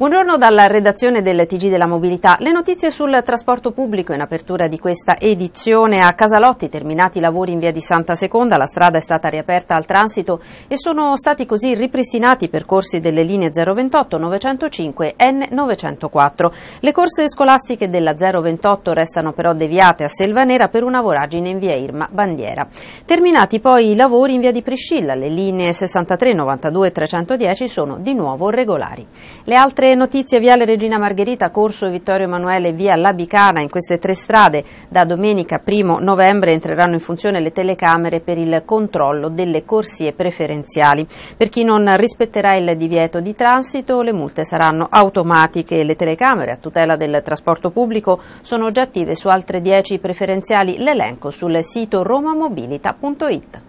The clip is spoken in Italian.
Buongiorno dalla redazione del TG della Mobilità. Le notizie sul trasporto pubblico in apertura di questa edizione a Casalotti, terminati i lavori in via di Santa Seconda, la strada è stata riaperta al transito e sono stati così ripristinati i percorsi delle linee 028, 905 e N904. Le corse scolastiche della 028 restano però deviate a Selvanera per una voragine in via Irma Bandiera. Terminati poi i lavori in via di Priscilla, le linee 63, 92 e 310 sono di nuovo regolari. Le altre altre notizie, Viale Regina Margherita, Corso Vittorio Emanuele, Via Labicana, in queste tre strade da domenica 1 novembre entreranno in funzione le telecamere per il controllo delle corsie preferenziali. Per chi non rispetterà il divieto di transito le multe saranno automatiche. Le telecamere a tutela del trasporto pubblico sono già attive su altre 10 preferenziali, l'elenco sul sito romamobilita.it.